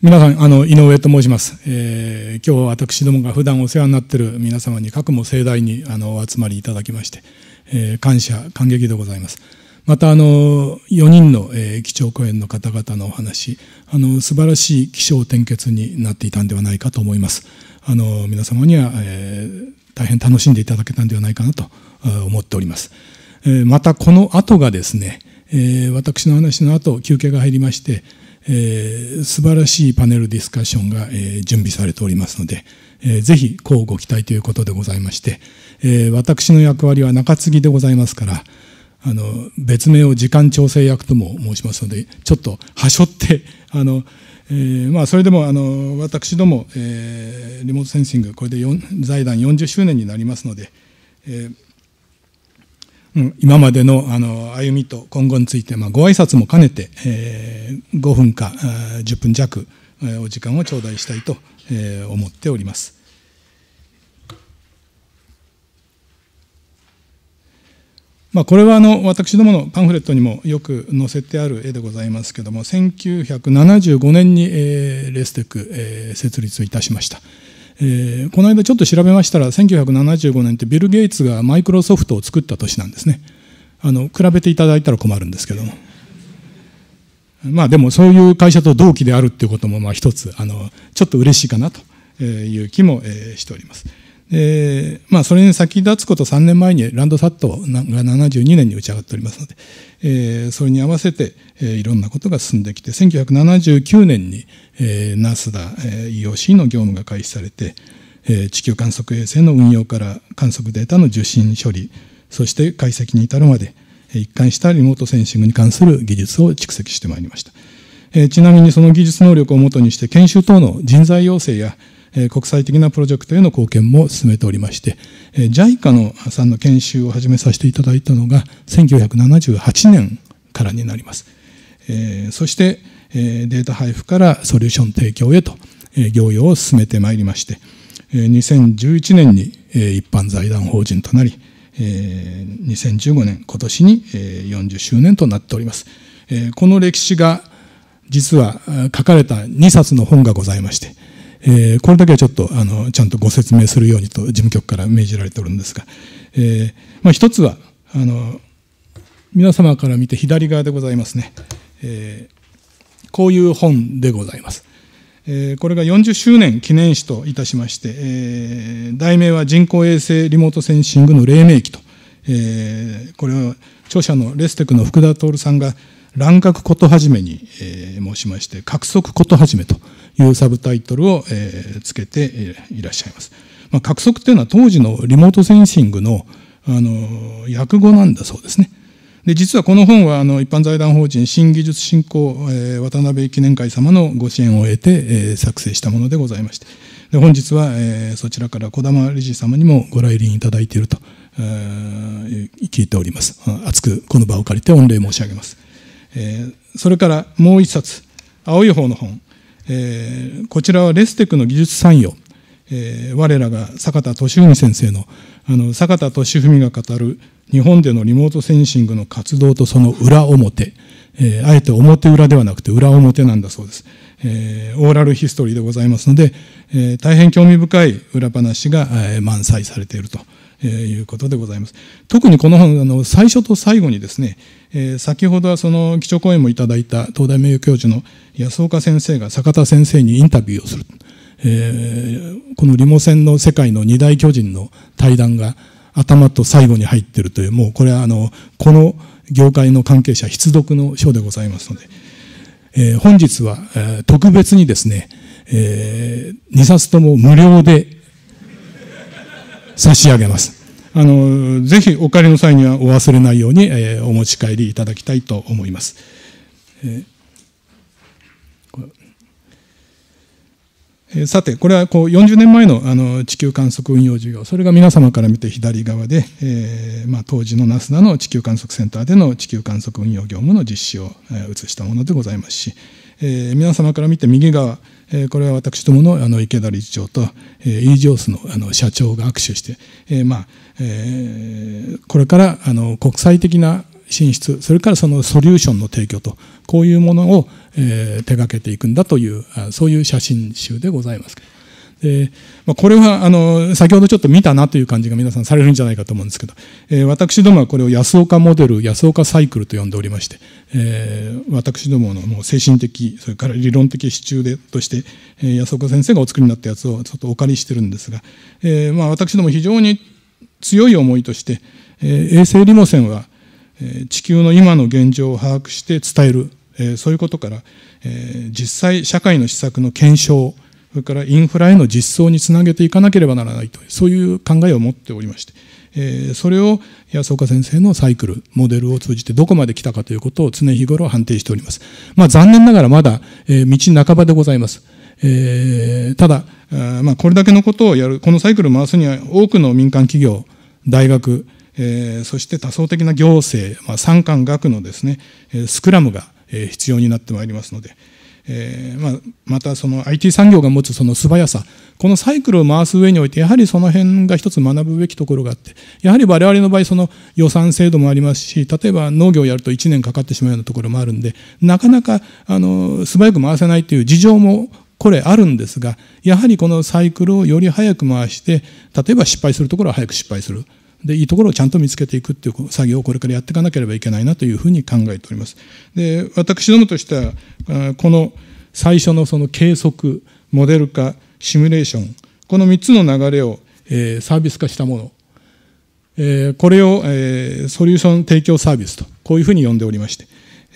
皆さん、あの、井上と申します。えー、今日私どもが普段お世話になっている皆様に、各も盛大に、あの、お集まりいただきまして、えー、感謝、感激でございます。また、あの、4人の、えー、基調講演の方々のお話、あの、素晴らしい気象転結になっていたんではないかと思います。あの、皆様には、えー、大変楽しんでいただけたんではないかなと思っております。えー、また、この後がですね、えー、私の話の後、休憩が入りまして、えー、素晴らしいパネルディスカッションが、えー、準備されておりますので、えー、ぜひ、こうご期待ということでございまして、えー、私の役割は中継ぎでございますから、あの、別名を時間調整役とも申しますので、ちょっとはしょって、あの、えー、まあ、それでも、あの、私ども、えー、リモートセンシング、これで財団40周年になりますので、えーうん、今までのあの歩みと今後について、まあ、ご挨拶も兼ねて、えー、5分か10分弱、えー、お時間を頂戴したいと、えー、思っております。まあ、これはあの私どものパンフレットにもよく載せてある絵でございますけれども1975年に、えー、レステック、えー、設立いたしました。えー、この間ちょっと調べましたら1975年ってビル・ゲイツがマイクロソフトを作った年なんですねあの比べていただいたら困るんですけどもまあでもそういう会社と同期であるっていうこともまあ一つあのちょっと嬉しいかなという気もしております。まあ、それに先立つこと3年前にランドサットが72年に打ち上がっておりますので、えー、それに合わせて、えー、いろんなことが進んできて1979年に、えー、NASDA、EOC の業務が開始されて、えー、地球観測衛星の運用から観測データの受信処理そして解析に至るまで一貫したリモートセンシングに関する技術を蓄積してまいりました、えー、ちなみにその技術能力をもとにして研修等の人材養成や国際的なプロジェクトへの貢献も進めておりまして、JICA のさんの研修を始めさせていただいたのが、1978年からになります。そして、データ配布からソリューション提供へと、業用を進めてまいりまして、2011年に一般財団法人となり、2015年、今年に40周年となっております。この歴史が実は書かれた2冊の本がございまして、えー、これだけはちょっとあのちゃんとご説明するようにと事務局から命じられておるんですが、えーまあ、一つはあの皆様から見て左側でございますね、えー、こういう本でございます。えー、これが40周年記念誌といたしまして、えー、題名は人工衛星リモートセンシングの黎明期と、えー、これは著者のレステクの福田徹さんが乱獲ことはじめに、えー、申しまして、格足ことはじめというサブタイトルを、えー、つけていらっしゃいます。まあ、足っというのは当時のリモートセンシングの、あの、訳語なんだそうですね。で、実はこの本は、あの、一般財団法人新技術振興、えー、渡辺記念会様のご支援を得て、えー、作成したものでございまして。で、本日は、えー、そちらから小玉理事様にもご来臨いただいていると、えー、聞いております。熱くこの場を借りて御礼申し上げます。えー、それからもう一冊、青い方の本、えー、こちらはレステクの技術産業、えー、我らが坂田敏文先生の、あの、坂田敏文が語る日本でのリモートセンシングの活動とその裏表、えー、あえて表裏ではなくて裏表なんだそうです。えー、オーラルヒストリーでございますので、えー、大変興味深い裏話が、えー、満載されていると。えいうことでございます。特にこの本、あの、最初と最後にですね、えー、先ほどはその基調講演もいただいた東大名誉教授の安岡先生が坂田先生にインタビューをする。えー、このリモ戦の世界の二大巨人の対談が頭と最後に入ってるという、もうこれはあの、この業界の関係者必読の章でございますので、えー、本日は、えー、特別にですね、えー、2冊とも無料で差し上げます。あの、ぜひお借りの際にはお忘れないように、えー、お持ち帰りいただきたいと思います。えー、さて、これはこう40年前のあの地球観測運用事業、それが皆様から見て左側で、えーまあ、当時のナスダの地球観測センターでの地球観測運用業務の実施を映したものでございますし、えー、皆様から見て右側、えー、これは私どものあの池田理事長と、えー、イージョースのあの社長が握手して、えーまあえー、これからあの国際的な進出、それからそのソリューションの提供と、こういうものを、えー、手がけていくんだという、そういう写真集でございます。でまあ、これはあの先ほどちょっと見たなという感じが皆さんされるんじゃないかと思うんですけど、えー、私どもはこれを安岡モデル安岡サイクルと呼んでおりまして、えー、私どものもう精神的それから理論的支柱でとして、えー、安岡先生がお作りになったやつをちょっとお借りしてるんですが、えーまあ、私ども非常に強い思いとして、えー、衛星リモ線は地球の今の現状を把握して伝える、えー、そういうことから、えー、実際社会の施策の検証それからインフラへの実装につなげていかなければならないとそういう考えを持っておりまして、えそれを安岡先生のサイクル、モデルを通じてどこまで来たかということを常日頃判定しております。まあ残念ながらまだ、え道半ばでございます。えただ、まあこれだけのことをやる、このサイクルを回すには多くの民間企業、大学、えそして多層的な行政、まあ、産官学のですね、スクラムが必要になってまいりますので、えー、まあ、またその IT 産業が持つその素早さこのサイクルを回す上においてやはりその辺が一つ学ぶべきところがあってやはり我々の場合その予算制度もありますし例えば農業をやると1年かかってしまうようなところもあるんでなかなかあの素早く回せないという事情もこれあるんですがやはりこのサイクルをより早く回して例えば失敗するところは早く失敗するでいいところをちゃんと見つけていくっていう作業をこれからやっていかなければいけないなというふうに考えております。で私どもとしてはこの最初のその計測モデル化シミュレーションこの3つの流れを、えサービス化したもの、えこれを、えソリューション提供サービスとこういうふうに呼んでおりまして、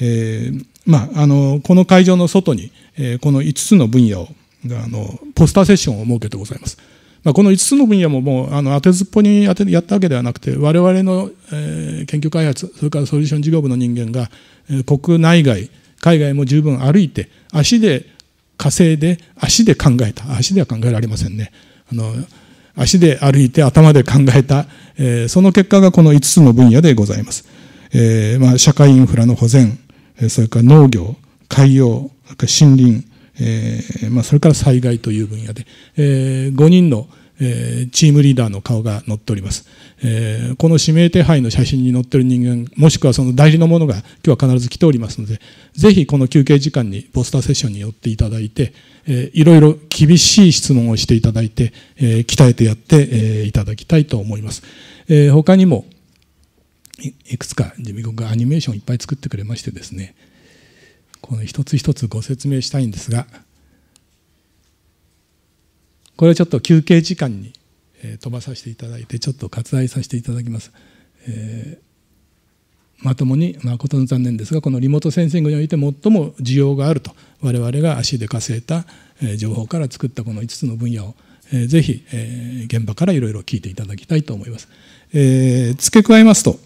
えまあ、あのこの会場の外に、えこの5つの分野をあのポスターセッションを設けてございます。まあ、この5つの分野ももうあの当てずっぽに当てやったわけではなくて我々の、え研究開発それからソリューション事業部の人間が、え国内外海外も十分歩いて足で稼いで足で考えた足では考えられませんねあの足で歩いて頭で考えた、えその結果がこの5つの分野でございます、えーまあ、社会インフラの保全それから農業海洋森林えーまあ、それから災害という分野で、えー、5人の、えー、チームリーダーの顔が載っております、えー、この指名手配の写真に載ってる人間もしくはその代理の者が今日は必ず来ておりますのでぜひこの休憩時間にポスターセッションに寄っていただいて、えー、いろいろ厳しい質問をしていただいて、えー、鍛えてやって、えー、いただきたいと思います、えー、他にもいくつか自民国がアニメーションいっぱい作ってくれましてですね、この一つ一つご説明したいんですがこれはちょっと休憩時間に飛ばさせていただいてちょっと割愛させていただきます、えー、まともに誠の残念ですがこのリモートセンシングにおいて最も需要があると我々が足で稼いだ情報から作ったこの5つの分野をぜひ現場からいろいろ聞いていただきたいと思います、えー、付け加えますと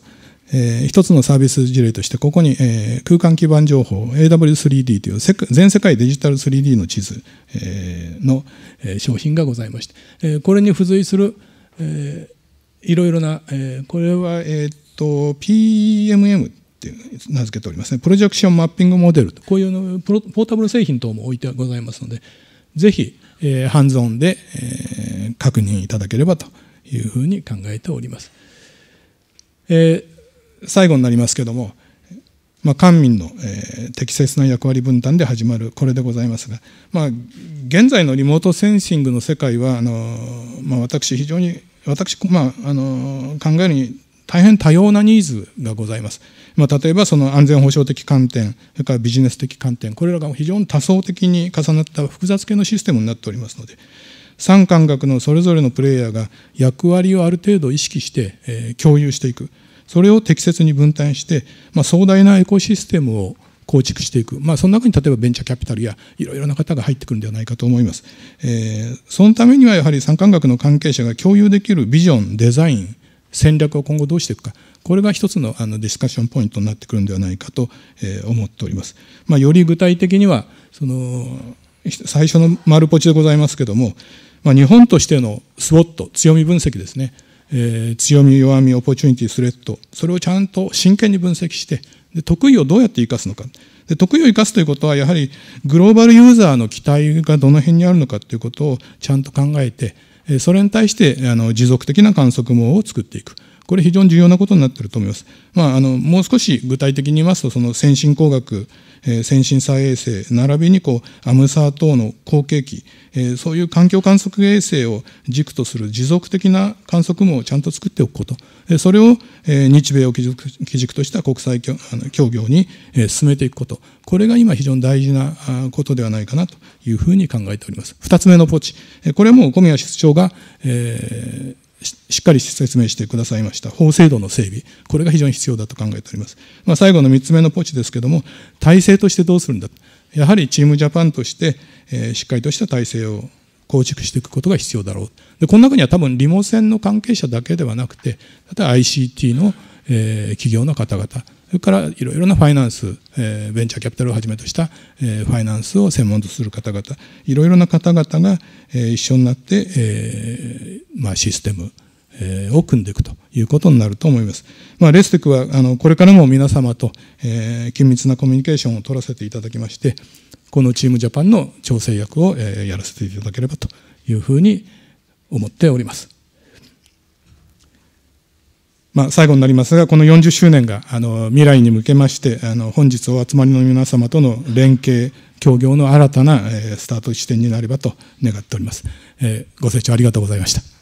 えー、一つのサービス事例として、ここに、えー、空間基盤情報 AW3D という全世界デジタル 3D の地図、えー、の、えー、商品がございまして、えー、これに付随する、えー、いろいろな、えー、これは、えー、っと PMM って名付けておりますね、プロジェクションマッピングモデル、こういうのポータブル製品等も置いてございますので、ぜひ、えー、ハンズオンで、えー、確認いただければというふうに考えております。えー最後になりますけども、まあ、官民の、えー、適切な役割分担で始まるこれでございますが、まあ、現在のリモートセンシングの世界はあの、まあ、私非常に私、まあ、あの考えるに大変多様なニーズがございます。まあ、例えばその安全保障的観点、それからビジネス的観点、これらが非常に多層的に重なった複雑系のシステムになっておりますので、三感覚のそれぞれのプレイヤーが役割をある程度意識して、えー、共有していく。それを適切に分担して、まあ、壮大なエコシステムを構築していく、まあ、その中に例えばベンチャーキャピタルやいろいろな方が入ってくるんではないかと思います、えー、そのためにはやはり産官学の関係者が共有できるビジョンデザイン戦略を今後どうしていくかこれが一つのあのディスカッションポイントになってくるんではないかと、えー、思っております、まあ、より具体的にはその最初の丸ポチでございますけども、まあ、日本としての SWOT 強み分析ですねえー、強み、弱み、オポチュニティ、スレッド、それをちゃんと真剣に分析して、で得意をどうやって生かすのか。で得意を生かすということは、やはりグローバルユーザーの期待がどの辺にあるのかということをちゃんと考えて、それに対してあの持続的な観測網を作っていく。これ非常に重要なことになっていると思います。まあ、あのもう少し具体的に言いますと、その先進工学、えー、先進再衛星、並びにこうアムサー等の後継機、えー、そういう環境観測衛星を軸とする持続的な観測網をちゃんと作っておくこと、えそれを、え日米を基軸基軸とした国際協あの協業に、え進めていくこと、これが今非常に大事なことではないかなというふうに考えております。2つ目のポチ、えこれも小宮室長が、えーしっかり説明してくださいました法制度の整備、これが非常に必要だと考えております。まあ、最後の3つ目のポチですけども、体制としてどうするんだ、やはりチームジャパンとして、えー、しっかりとした体制を構築していくことが必要だろう、でこの中には多分、リモセンの関係者だけではなくて、例えば ICT の、えー、企業の方々、それからいろいろなファイナンス、えー、ベンチャーキャピタルをはじめとした、えー、ファイナンスを専門とする方々、いろいろな方々が、えー、一緒になって、えーまあ、システム、えー、を組んでいくということになると思います。まあ、レステックはあのこれからも皆様と、えー、緊密なコミュニケーションを取らせていただきまして、このチームジャパンの調整役を、えー、やらせていただければというふうに思っております。まあ、最後になりますが、この40周年があの未来に向けまして、あの本日お集まりの皆様との連携、協業の新たな、えー、スタート地点になればと願っております。えー、ご清聴ありがとうございました。